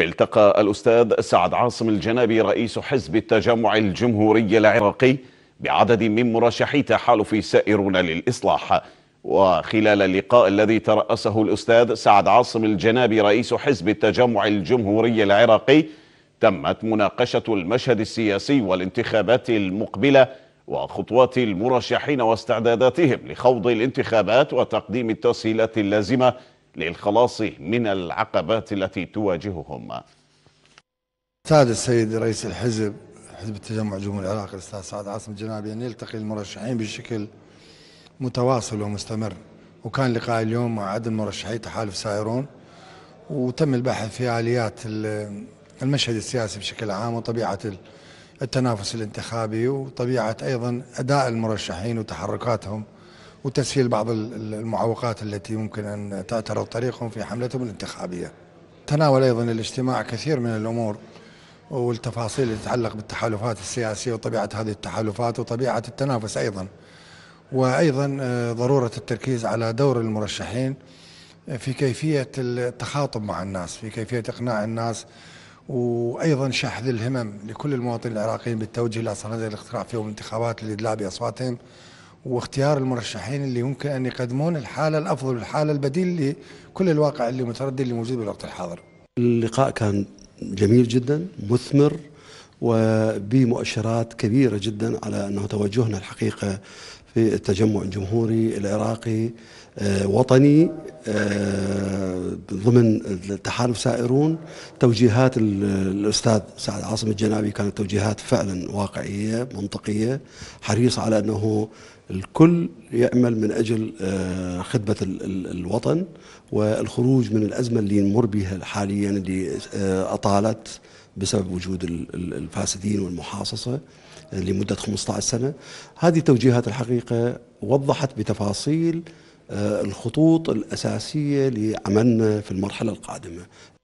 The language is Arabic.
التقى الأستاذ سعد عاصم الجنابي رئيس حزب التجمع الجمهوري العراقي بعدد من مرشحي تحالف سائرون للإصلاح وخلال اللقاء الذي ترأسه الأستاذ سعد عاصم الجنابي رئيس حزب التجمع الجمهوري العراقي تمت مناقشة المشهد السياسي والانتخابات المقبلة وخطوات المرشحين واستعداداتهم لخوض الانتخابات وتقديم التسهيلات اللازمة للخلاص من العقبات التي تواجههم سعد السيد رئيس الحزب حزب التجمع الجمهوري العراقي الاستاذ سعد عاصم الجنابي ان يلتقي المرشحين بشكل متواصل ومستمر وكان لقاء اليوم مع عدد مرشحي تحالف سائرون وتم البحث في اليات المشهد السياسي بشكل عام وطبيعه التنافس الانتخابي وطبيعه ايضا اداء المرشحين وتحركاتهم وتسهيل بعض المعوقات التي يمكن أن تعترض طريقهم في حملتهم الانتخابية تناول أيضا الاجتماع كثير من الأمور والتفاصيل اللي تتعلق بالتحالفات السياسية وطبيعة هذه التحالفات وطبيعة التنافس أيضا وأيضا آه، ضرورة التركيز على دور المرشحين آه، في كيفية التخاطب مع الناس في كيفية إقناع الناس وأيضا شحذ الهمم لكل المواطنين العراقيين بالتوجه إلى صناديق الاقتراع في يوم الانتخابات للإدلاء بأصواتهم واختيار المرشحين اللي يمكن أن يقدمون الحالة الأفضل الحالة البديل لكل الواقع اللي متردد اللي موجود بالوقت الحاضر اللقاء كان جميل جدا مثمر وبمؤشرات كبيرة جدا على أنه توجهنا الحقيقة في التجمع الجمهوري العراقي آه، وطني آه، ضمن تحالف سائرون توجيهات الاستاذ سعد عاصم الجنابي كانت توجيهات فعلا واقعيه منطقيه حريص على انه الكل يعمل من اجل آه، خدمه الوطن والخروج من الازمه اللي نمر بها حاليا اللي آه، اطالت بسبب وجود الفاسدين والمحاصصه لمده 15 سنه هذه توجيهات الحقيقه وضحت بتفاصيل آه، الخطوط الأساسية لعملنا في المرحلة القادمة